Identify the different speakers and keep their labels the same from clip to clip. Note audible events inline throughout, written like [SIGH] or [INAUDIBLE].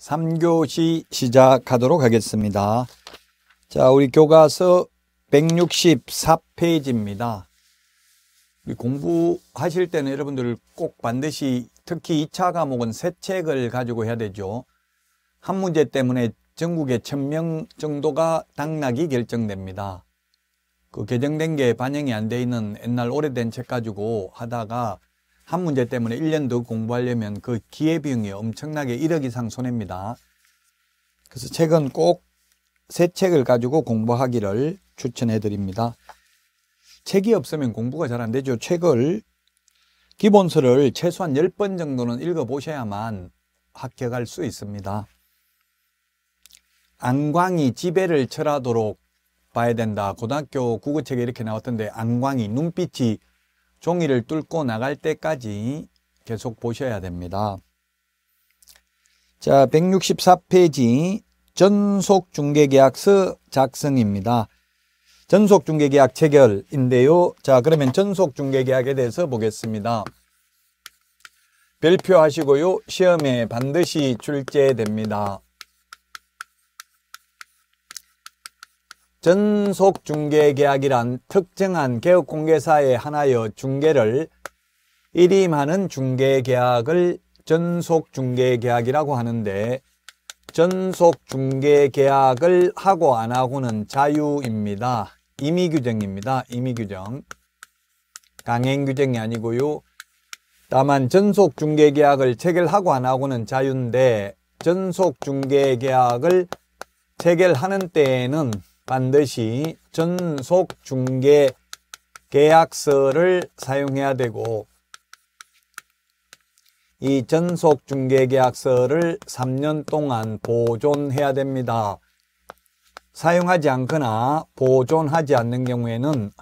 Speaker 1: 3교시 시작하도록 하겠습니다. 자, 우리 교과서 164페이지입니다. 공부하실 때는 여러분들 꼭 반드시 특히 2차 과목은 새 책을 가지고 해야 되죠. 한 문제 때문에 전국에 1000명 정도가 당락이 결정됩니다. 그 개정된 게 반영이 안 돼 있는 옛날 오래된 책 가지고 하다가 한 문제 때문에 1년 더 공부하려면 그 기회비용이 엄청나게 1억 이상 손해입니다. 그래서 책은 꼭 새 책을 가지고 공부하기를 추천해 드립니다. 책이 없으면 공부가 잘 안 되죠. 책을 기본서를 최소한 10번 정도는 읽어보셔야만 합격할 수 있습니다. 안광이 지배를 철하도록 봐야 된다. 고등학교 국어책에 이렇게 나왔던데 안광이 눈빛이 종이를 뚫고 나갈 때까지 계속 보셔야 됩니다. 자, 164페이지 전속중개계약서 작성입니다. 전속중개계약 체결인데요. 자, 그러면 전속중개계약에 대해서 보겠습니다. 별표하시고요. 시험에 반드시 출제됩니다. 전속 중개 계약이란 특정한 개업 공개사에 하나여 중개를 일임하는 중개 계약을 전속 중개 계약이라고 하는데 전속 중개 계약을 하고 안 하고는 자유입니다. 임의 규정입니다. 임의 규정. 강행 규정이 아니고요. 다만 전속 중개 계약을 체결하고 안 하고는 자유인데 전속 중개 계약을 체결하는 때에는 반드시 전속 중개 계약서를 사용해야 되고 이 전속 중개 계약서를 3년 동안 보존해야 됩니다. 사용하지 않거나 보존하지 않는 경우에는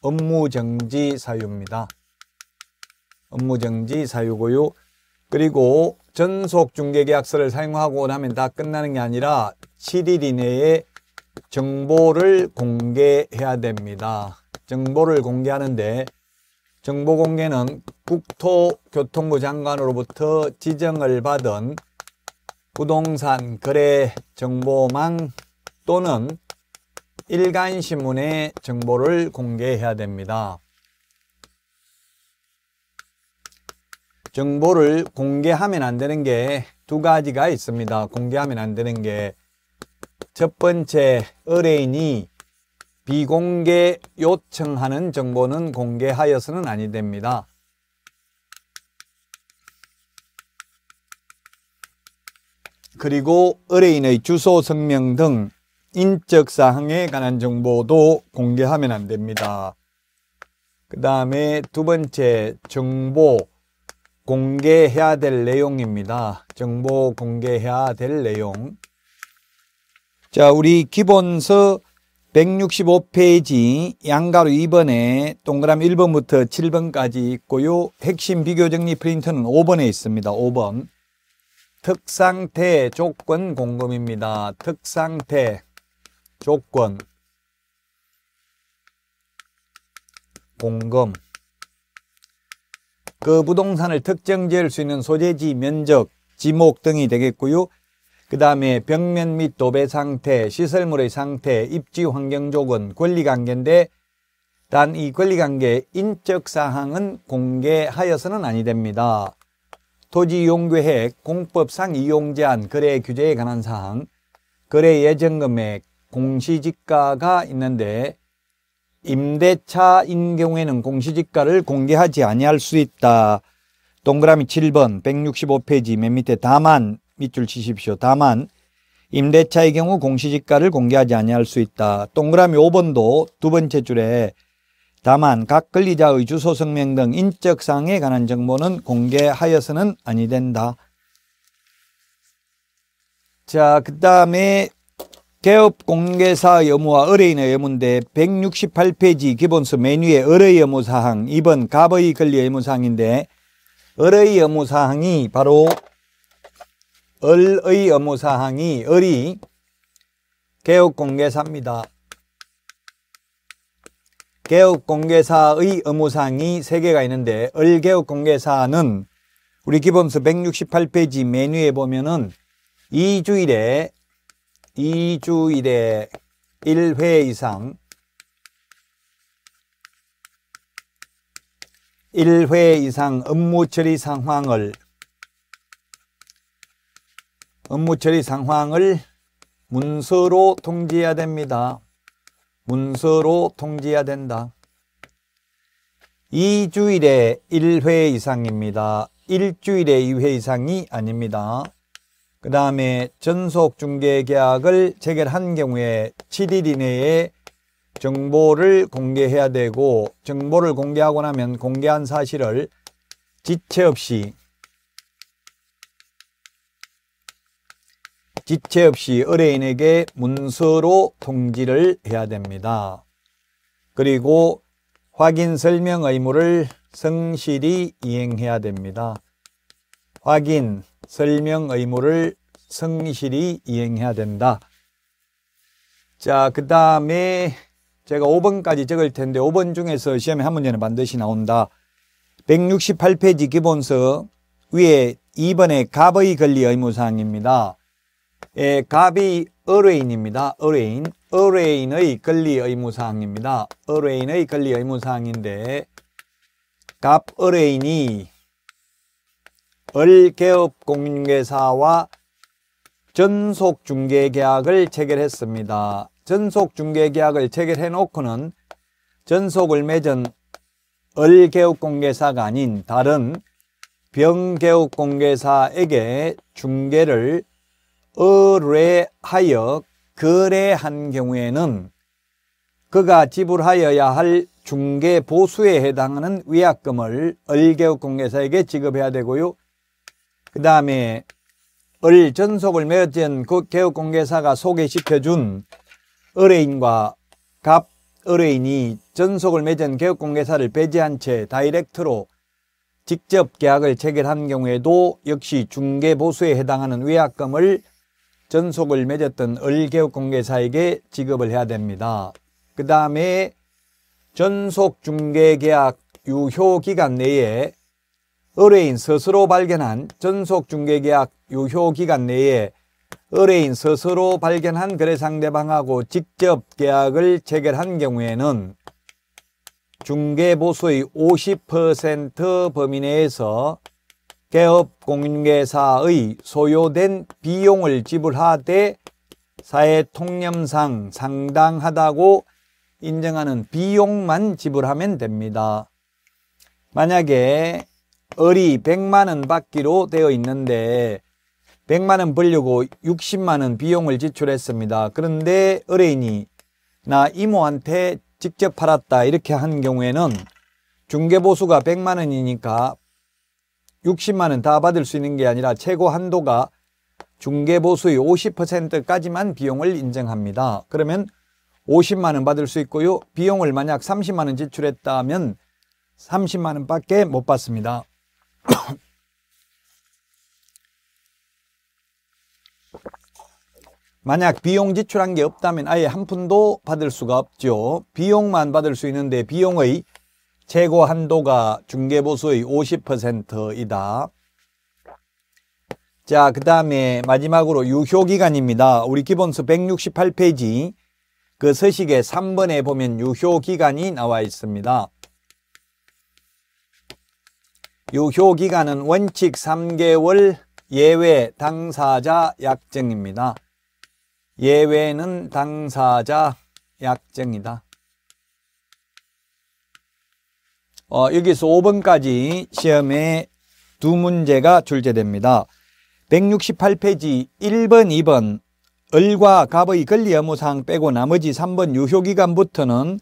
Speaker 1: 업무정지 사유입니다. 업무정지 사유고요. 그리고 전속 중개계약서를 사용하고 나면 다 끝나는 게 아니라 7일 이내에 정보를 공개해야 됩니다. 정보를 공개하는데 정보 공개는 국토교통부 장관으로부터 지정을 받은 부동산 거래 정보망 또는 일간신문의 정보를 공개해야 됩니다. 정보를 공개하면 안 되는 게 두 가지가 있습니다. 공개하면 안 되는 게첫 번째, 의뢰인이 비공개 요청하는 정보는 공개하여서는 아니 됩니다. 그리고 의뢰인의 주소 성명 등 인적 사항에 관한 정보도 공개하면 안 됩니다. 그 다음에 두 번째 정보 공개해야 될 내용입니다. 정보 공개해야 될 내용 자, 우리 기본서 165페이지 양가로 2번에 동그라미 1번부터 7번까지 있고요. 핵심 비교 정리 프린터는 5번에 있습니다. 5번. 특상태 조건 공금입니다. 특상태 조건 공금 그 부동산을 특정 지을 수 있는 소재지, 면적, 지목 등이 되겠고요. 그 다음에 벽면 및 도배 상태, 시설물의 상태, 입지 환경조건, 권리관계인데 단 이 권리관계 인적사항은 공개하여서는 아니 됩니다. 토지이용계획, 공법상 이용제한, 거래 규제에 관한 사항, 거래 예정금액, 공시지가가 있는데 임대차인 경우에는 공시지가를 공개하지 아니할 수 있다. 동그라미 7번 165페이지 맨 밑에 다만 밑줄 치십시오. 다만 임대차의 경우 공시지가를 공개하지 아니할 수 있다. 동그라미 5번도 두 번째 줄에 다만 각 권리자의 주소 성명 등 인적사항에 관한 정보는 공개하여서는 아니 된다. 자, 그 다음에 개업 공개사의 의무와 의뢰인의 의무인데 168페이지 기본서 메뉴에 의뢰의 의무사항, 2번 갑의 권리 의무사항인데 의뢰의 의무사항이 바로 을의 업무사항이 을이 개업공개사입니다. 개업공개사의 업무사항이 세개가 있는데 을개업공개사는 우리 기본서 168페이지 메뉴에 보면은 2주일에 2주일에 1회 이상 1회 이상 업무 처리 상황을 업무 처리 상황을 문서로 통지해야 됩니다. 문서로 통지해야 된다. 2주일에 1회 이상입니다. 일주일에 2회 이상이 아닙니다. 그 다음에 전속 중개 계약을 체결한 경우에 7일 이내에 정보를 공개해야 되고 정보를 공개하고 나면 공개한 사실을 지체 없이 기체 없이 의뢰인에게 문서로 통지를 해야 됩니다. 그리고 확인 설명 의무를 성실히 이행해야 됩니다. 확인 설명 의무를 성실히 이행해야 된다. 자, 그 다음에 제가 5번까지 적을 텐데 5번 중에서 시험에 한 문제는 반드시 나온다. 168페이지 기본서 위에 2번의 갑의 권리 의무사항입니다. 예, 갑이 의뢰인입니다의뢰인 어뢰인의 권리 의무사항입니다. 의뢰인의 권리 의무사항인데 갑의뢰인이 을개업공인중개사와 전속중개계약을 체결했습니다. 전속중개계약을 체결해 놓고는 전속을 맺은 을개업공개사가 아닌 다른 병개업공개사에게 중개를 의뢰하여 거래한 경우에는 그가 지불하여야 할 중개 보수에 해당하는 위약금을 을개업 공개사에게 지급해야 되고요. 그 다음에 을 전속을 맺은 그 개업 공개사가 소개시켜준 의뢰인과 갑 의뢰인이 전속을 맺은 개업 공개사를 배제한 채 다이렉트로 직접 계약을 체결한 경우에도 역시 중개 보수에 해당하는 위약금을 전속을 맺었던 을개업 공개사에게 지급을 해야 됩니다. 그 다음에 전속 중개계약 유효기간 내에 의뢰인 스스로 발견한 전속 중개계약 유효기간 내에 의뢰인 스스로 발견한 거래 상대방하고 직접 계약을 체결한 경우에는 중개보수의 50% 범위 내에서 개업공인계사의 소요된 비용을 지불하되 사회 통념상 상당하다고 인정하는 비용만 지불하면 됩니다. 만약에 어리 100만원 받기로 되어 있는데 100만원 벌려고 60만원 비용을 지출했습니다. 그런데 어뢰인이나 이모한테 직접 팔았다 이렇게 한 경우에는 중개보수가 100만원이니까 60만 원 다 받을 수 있는 게 아니라 최고 한도가 중개보수의 50%까지만 비용을 인정합니다. 그러면 50만 원 받을 수 있고요. 비용을 만약 30만 원 지출했다면 30만 원밖에 못 받습니다. [COUGHS] 만약 비용 지출한 게 없다면 아예 한 푼도 받을 수가 없죠. 비용만 받을 수 있는데 비용의 최고 한도가 중개보수의 50%이다. 자, 그 다음에 마지막으로 유효기간입니다. 우리 기본수 168페이지 그 서식의 3번에 보면 유효기간이 나와 있습니다. 유효기간은 원칙 3개월 예외 당사자 약정입니다. 예외는 당사자 약정이다. 어, 여기서 5번까지 시험에 두 문제가 출제됩니다. 168페이지 1번, 2번 을과 갑의 권리 의무사항 빼고 나머지 3번 유효기간부터는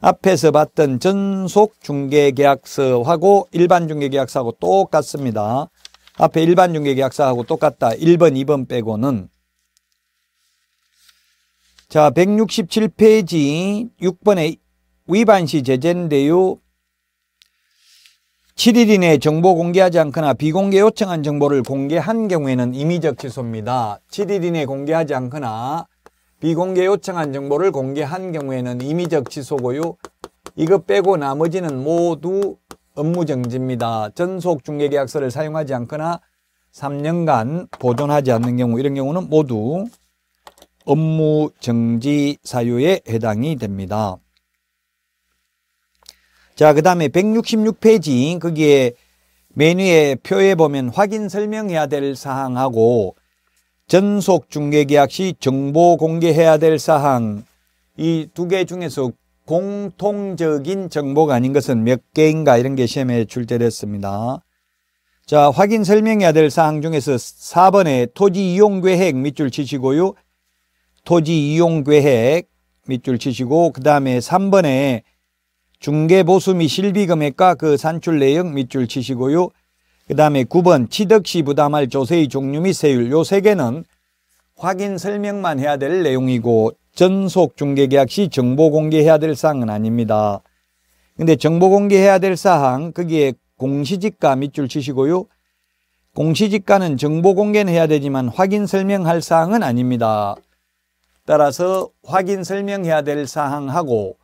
Speaker 1: 앞에서 봤던 전속 중개계약서하고 일반 중개계약서하고 똑같습니다. 앞에 일반 중개계약서하고 똑같다. 1번, 2번 빼고는 자 167페이지 6번에 위반시 제재인데요. 7일 이내에 정보 공개하지 않거나 비공개 요청한 정보를 공개한 경우에는 임의적 취소입니다. 7일 이내에 공개하지 않거나 비공개 요청한 정보를 공개한 경우에는 임의적 취소고요. 이것 빼고 나머지는 모두 업무정지입니다. 전속 중개계약서를 사용하지 않거나 3년간 보존하지 않는 경우 이런 경우는 모두 업무정지 사유에 해당이 됩니다. 자, 그 다음에 166페이지 거기에 메뉴에 표에 보면 확인 설명해야 될 사항하고 전속 중개계약 시 정보 공개해야 될 사항 이 두 개 중에서 공통적인 정보가 아닌 것은 몇 개인가 이런 게 시험에 출제됐습니다. 자 확인 설명해야 될 사항 중에서 4번에 토지 이용 계획 밑줄 치시고요. 토지 이용 계획 밑줄 치시고 그 다음에 3번에 중개보수 및 실비금액과 그 산출 내역 밑줄 치시고요. 그 다음에 9번 취득시 부담할 조세의 종류 및 세율 요세 개는 확인 설명만 해야 될 내용이고 전속 중개계약 시 정보 공개해야 될 사항은 아닙니다. 근데 정보 공개해야 될 사항 거기에 공시지가 밑줄 치시고요. 공시지가는 정보 공개는 해야 되지만 확인 설명할 사항은 아닙니다. 따라서 확인 설명해야 될 사항하고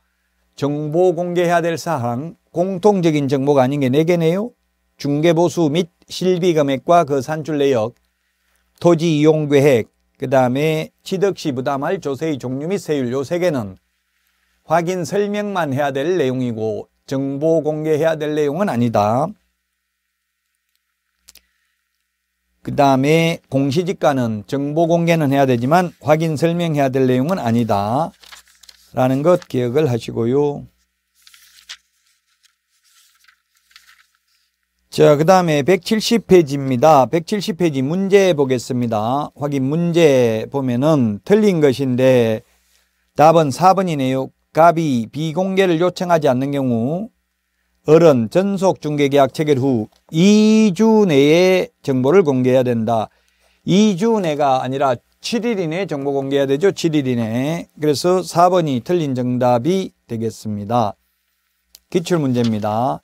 Speaker 1: 정보 공개해야 될 사항 공통적인 정보가 아닌 게 4개네요. 중개보수 및 실비금액과 그 산출 내역, 토지 이용 계획, 그 다음에 취득시 부담할 조세의 종류 및 세율 요 3개는 확인 설명만 해야 될 내용이고 정보 공개해야 될 내용은 아니다. 그 다음에 공시지가는 정보 공개는 해야 되지만 확인 설명해야 될 내용은 아니다. 라는 것 기억을 하시고요. 자, 그 다음에 170페이지입니다. 170페이지 문제 보겠습니다. 확인 문제 보면은 틀린 것인데 답은 4번이네요. 갑이 비공개를 요청하지 않는 경우 어른 전속 중개계약 체결 후 2주 내에 정보를 공개해야 된다. 2주 내가 아니라 7일 이내에 정보 공개해야 되죠. 7일 이내에. 그래서 4번이 틀린 정답이 되겠습니다. 기출문제입니다.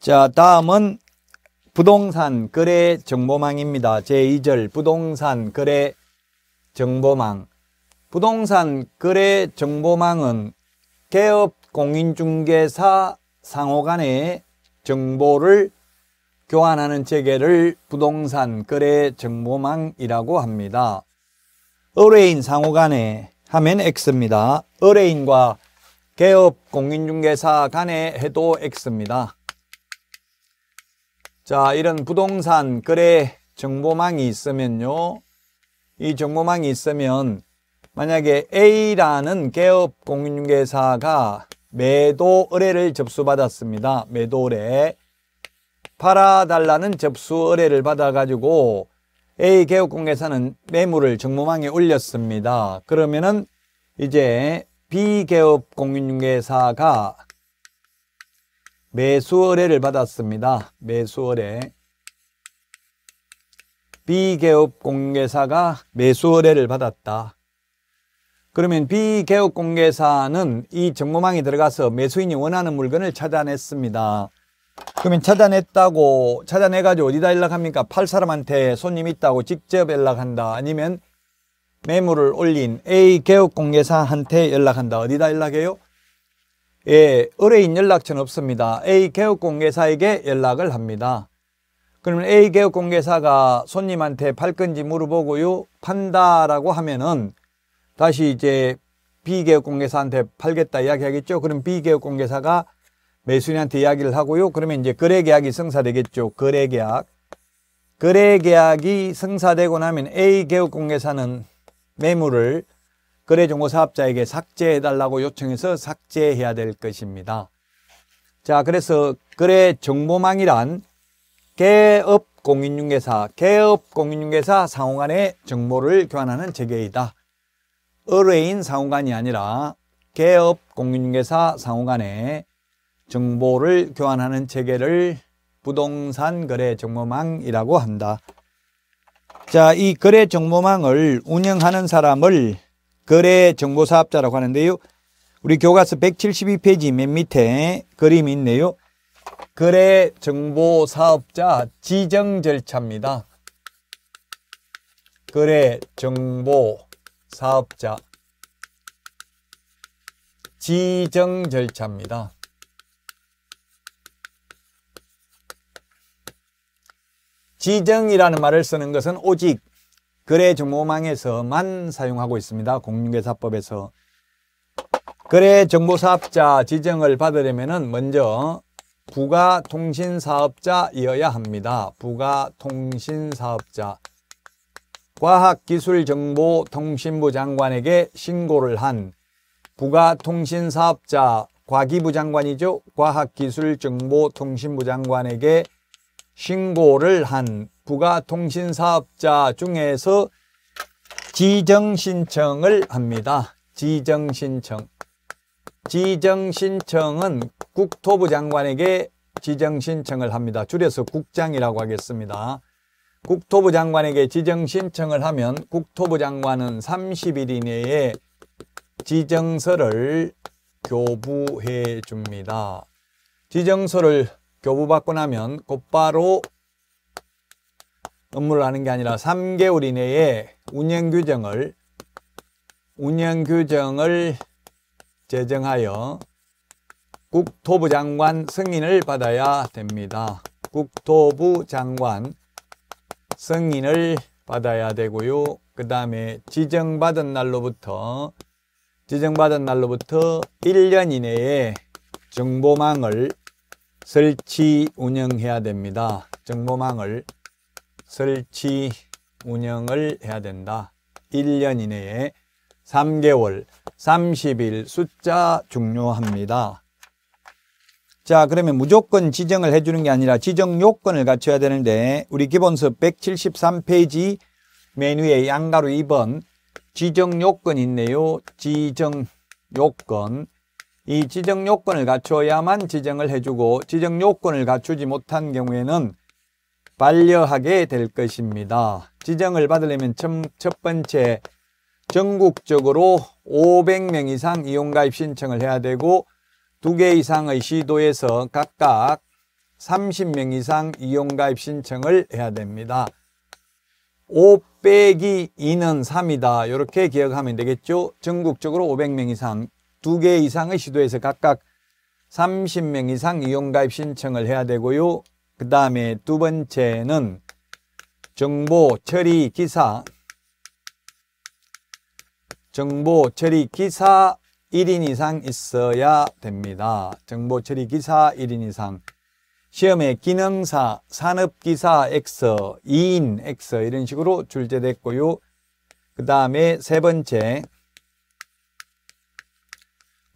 Speaker 1: 자, 다음은 부동산 거래 정보망입니다. 제2절 부동산 거래 정보망 부동산 거래 정보망은 개업 공인중개사 상호 간의 정보를 교환하는 체계를 부동산 거래 정보망이라고 합니다. 의뢰인 상호 간에 하면 X입니다. 의뢰인과 개업 공인중개사 간에 해도 X입니다. 자, 이런 부동산 거래 정보망이 있으면요. 이 정보망이 있으면 만약에 A라는 개업 공인중개사가 매도 의뢰를 접수받았습니다. 매도 의뢰. 팔아달라는 접수 의뢰를 받아가지고 A 개업공개사는 매물을 정모망에 올렸습니다. 그러면은 이제 B 개업 공인중개사가 매수 의뢰를 받았습니다. 매수 의뢰. B 개업 공개사가 매수 의뢰를 받았다. 그러면 B 개업 공개사는 이 정모망에 들어가서 매수인이 원하는 물건을 찾아냈습니다. 그러면 찾아냈다고 찾아내가지고 어디다 연락합니까? 팔 사람한테 손님 있다고 직접 연락한다 아니면 매물을 올린 A 개업공개사한테 연락한다 어디다 연락해요? 예, 의뢰인 연락처는 없습니다 A 개업공개사에게 연락을 합니다 그러면 A 개업공개사가 손님한테 팔 건지 물어보고요 판다라고 하면은 다시 이제 B 개업공개사한테 팔겠다 이야기하겠죠 그럼 B 개업공개사가 매수인한테 이야기를 하고요. 그러면 이제 거래 계약이 성사되겠죠. 거래 계약. 거래 계약이 성사되고 나면 A 개업 공개사는 매물을 거래 정보 사업자에게 삭제해 달라고 요청해서 삭제해야 될 것입니다. 자, 그래서 거래 정보망이란 개업 공인중개사, 개업 공인중개사 상호간의 정보를 교환하는 체계이다. 의뢰인 상호간이 아니라 개업 공인중개사 상호간의 정보를 교환하는 체계를 부동산 거래 정보망이라고 한다. 자, 이 거래 정보망을 운영하는 사람을 거래 정보 사업자라고 하는데요. 우리 교과서 172페이지 맨 밑에 그림이 있네요. 거래 정보 사업자 지정 절차입니다. 거래 정보 사업자 지정 절차입니다. 지정이라는 말을 쓰는 것은 오직 거래 정보망에서만 사용하고 있습니다. 공유중개사법에서 거래 정보사업자 지정을 받으려면 먼저 부가통신사업자이어야 합니다. 부가통신사업자 과학기술정보통신부 장관에게 신고를 한 부가통신사업자 과기부 장관이죠. 과학기술정보통신부 장관에게 신고를 한 부가통신사업자 중에서 지정신청을 합니다. 지정신청. 지정신청은 국토부 장관에게 지정신청을 합니다. 줄여서 국장이라고 하겠습니다. 국토부 장관에게 지정신청을 하면 국토부 장관은 30일 이내에 지정서를 교부해 줍니다. 지정서를 교부받고 나면 곧바로 업무를 하는 게 아니라 3개월 이내에 운영 규정을 운영 규정을 제정하여 국토부 장관 승인을 받아야 됩니다. 국토부 장관 승인을 받아야 되고요. 그 다음에 지정받은 날로부터 지정받은 날로부터 1년 이내에 정보망을 설치 운영해야 됩니다. 정보망을 설치 운영을 해야 된다. 1년 이내에 3개월 30일 숫자 중요합니다. 자 그러면 무조건 지정을 해주는 게 아니라 지정 요건을 갖춰야 되는데 우리 기본서 173페이지 메뉴에 양가로 2번 지정 요건 있네요. 지정 요건 이 지정 요건을 갖추어야만 지정을 해주고 지정 요건을 갖추지 못한 경우에는 반려하게 될 것입니다. 지정을 받으려면 첫 번째 전국적으로 500명 이상 이용가입 신청을 해야 되고 두 개 이상의 시도에서 각각 30명 이상 이용가입 신청을 해야 됩니다. 5 빼기 2는 3이다. 이렇게 기억하면 되겠죠. 전국적으로 500명 이상 두개 이상의 시도에서 각각 30명 이상 이용가입 신청을 해야 되고요. 그 다음에 두 번째는 정보 처리 기사 정보 처리 기사 1인 이상 있어야 됩니다. 정보 처리 기사 1인 이상 시험에 기능사, 산업기사 X, 2인 X 이런 식으로 출제됐고요. 그 다음에 세 번째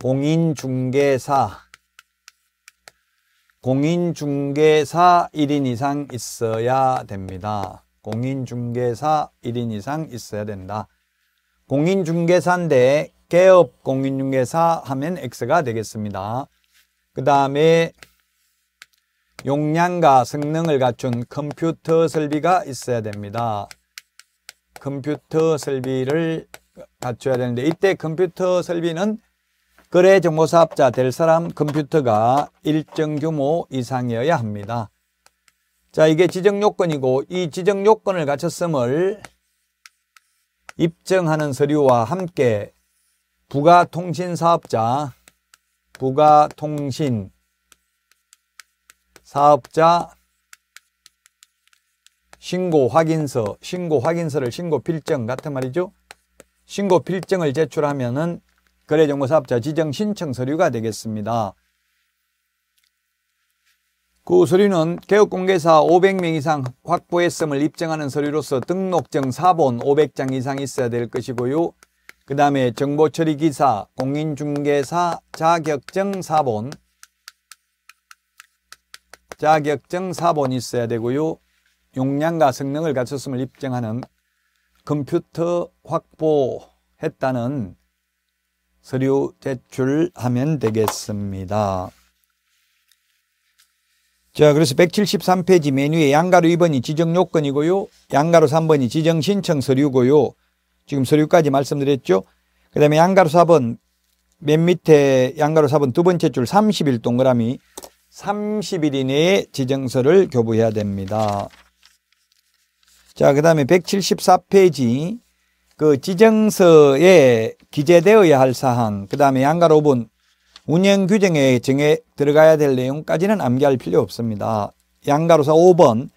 Speaker 1: 공인중개사 공인중개사 1인 이상 있어야 됩니다. 공인중개사 1인 이상 있어야 된다. 공인중개사인데 개업 공인중개사 하면 X가 되겠습니다. 그 다음에 용량과 성능을 갖춘 컴퓨터 설비가 있어야 됩니다. 컴퓨터 설비를 갖춰야 되는데 이때 컴퓨터 설비는 거래 정보 사업자 될 사람 컴퓨터가 일정 규모 이상이어야 합니다. 자, 이게 지정 요건이고 이 지정 요건을 갖췄음을 입증하는 서류와 함께 부가통신 사업자, 부가통신 사업자 신고 확인서, 신고 확인서를 신고 필증 같은 말이죠. 신고 필증을 제출하면은 거래정보사업자 지정 신청 서류가 되겠습니다. 그 서류는 개업공개사 500명 이상 확보했음을 입증하는 서류로서 등록증 사본 500장 이상 있어야 될 것이고요. 그 다음에 정보처리기사, 공인중개사, 자격증 사본 자격증 사본 있어야 되고요. 용량과 성능을 갖췄음을 입증하는 컴퓨터 확보했다는 서류 제출하면 되겠습니다. 자, 그래서 173페이지 메뉴에 양가로 2번이 지정 요건이고요. 양가로 3번이 지정 신청 서류고요. 지금 서류까지 말씀드렸죠. 그 다음에 양가로 4번 맨 밑에 양가로 4번 두 번째 줄 30일 동그라미 30일 이내에 지정서를 교부해야 됩니다. 자, 그 다음에 174페이지 그 지정서에 기재되어야 할 사항, 그 다음에 양가 5분 운영 규정에 정해 들어가야 될 내용까지는 암기할 필요 없습니다. 양가로서 5번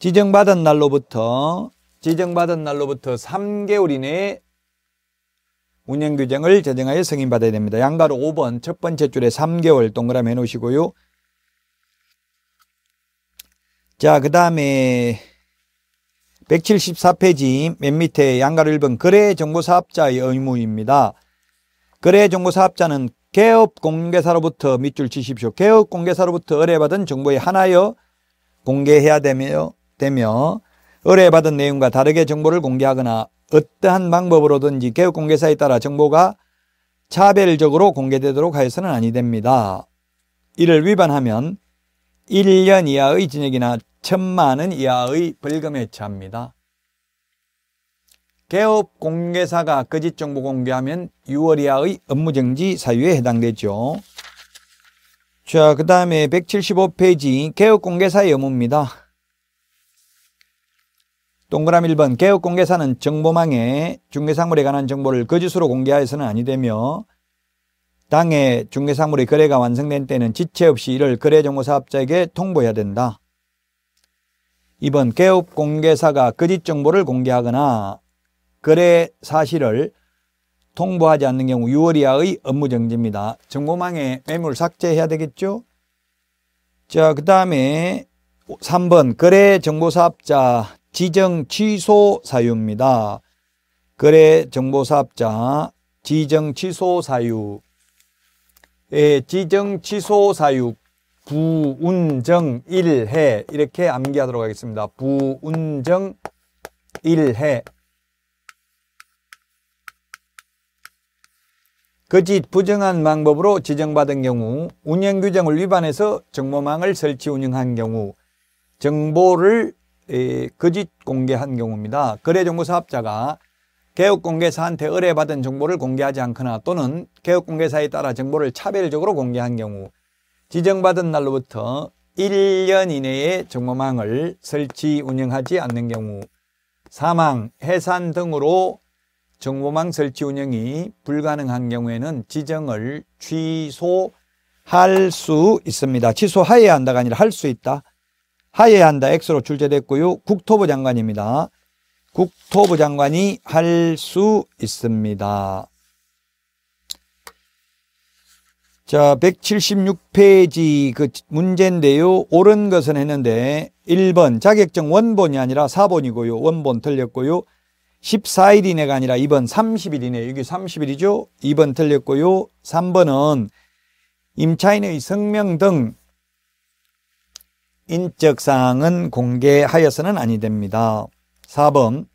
Speaker 1: 지정받은 날로부터 지정받은 날로부터 3개월 이내에 운영 규정을 제정하여 승인받아야 됩니다. 양가로 5번 첫 번째 줄에 3개월 동그라미 해 놓으시고요. 자, 그 다음에 174페이지 맨 밑에 양가를 1번 거래정보사업자의 의무입니다. 거래정보사업자는 개업공개사로부터 밑줄 치십시오. 개업공개사로부터 의뢰받은 정보에 하나여 공개해야 되며, 되며 의뢰받은 내용과 다르게 정보를 공개하거나 어떠한 방법으로든지 개업공개사에 따라 정보가 차별적으로 공개되도록 하여서는 아니 됩니다. 이를 위반하면 1년 이하의 징역이나 천만 원 이하의 벌금에 처합니다. 개업 공개사가 거짓 정보 공개하면 6월 이하의 업무정지 사유에 해당되죠. 자, 그 다음에 175페이지 개업 공개사의 의무입니다. 동그라미 1번 개업 공개사는 정보망에 중개상물에 관한 정보를 거짓으로 공개하여서는 아니되며 당해 중개상물의 거래가 완성된 때는 지체 없이 이를 거래정보사업자에게 통보해야 된다. 이번 개업 공개사가 거짓 정보를 공개하거나 거래 사실을 통보하지 않는 경우 6월 이하의 업무 정지입니다. 정보망에 매물 삭제해야 되겠죠? 자, 그 다음에 3번 거래 정보사업자 지정 취소 사유입니다. 거래 정보사업자 지정 취소 사유 예, 지정 취소 사유 부운정일해 이렇게 암기하도록 하겠습니다. 부운정일해 거짓 부정한 방법으로 지정받은 경우 운영규정을 위반해서 정보망을 설치 운영한 경우 정보를 거짓 공개한 경우입니다. 거래정보사업자가 개업공개사한테 의뢰받은 정보를 공개하지 않거나 또는 개업공개사에 따라 정보를 차별적으로 공개한 경우 지정받은 날로부터 1년 이내에 정모망을 설치 운영하지 않는 경우 사망, 해산 등으로 정보망 설치 운영이 불가능한 경우에는 지정을 취소할 수 있습니다. 취소하여야 한다가 아니라 할 수 있다. 하여야 한다. X로 출제됐고요. 국토부 장관입니다. 국토부 장관이 할 수 있습니다. 자, 176페이지 그 문제인데요. 옳은 것은 했는데 1번 자격증 원본이 아니라 4번이고요. 원본 틀렸고요. 14일 이내가 아니라 2번 3 0일이네 여기 30일이죠. 2번 틀렸고요. 3번은 임차인의 성명 등 인적 사항은 공개하여서는 아니 됩니다. 4번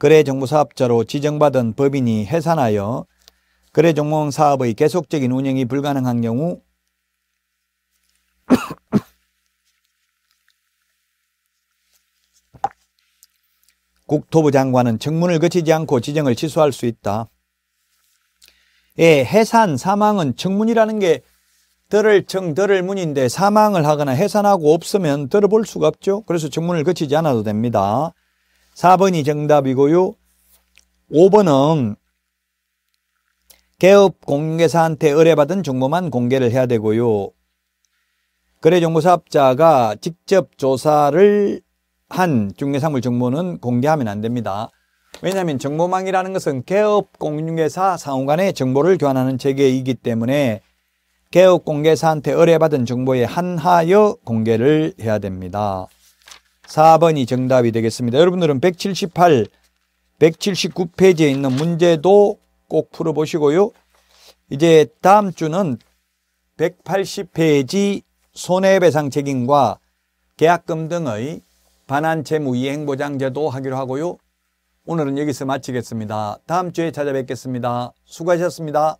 Speaker 1: 거래 정보 사업자로 지정받은 법인이 해산하여 거래 종목 사업의 계속적인 운영이 불가능한 경우 [COUGHS] 국토부 장관은 청문을 거치지 않고 지정을 취소할 수 있다. 예, 해산, 사망은 청문이라는 게 들을 청, 들을 문인데 사망을 하거나 해산하고 없으면 들어볼 수가 없죠. 그래서 청문을 거치지 않아도 됩니다. 4번이 정답이고요. 5번은 개업 공개사한테 의뢰받은 정보만 공개를 해야 되고요. 거래정보사업자가 직접 조사를 한 중개사물 정보는 공개하면 안 됩니다. 왜냐하면 정보망이라는 것은 개업 공개사 상호 간의 정보를 교환하는 체계이기 때문에 개업 공개사한테 의뢰받은 정보에 한하여 공개를 해야 됩니다. 4번이 정답이 되겠습니다. 여러분들은 178, 179페이지에 있는 문제도 꼭 풀어보시고요. 이제 다음 주는 180페이지 손해배상 책임과 계약금 등의 반환 채무 이행보장 제도 하기로 하고요. 오늘은 여기서 마치겠습니다. 다음 주에 찾아뵙겠습니다. 수고하셨습니다.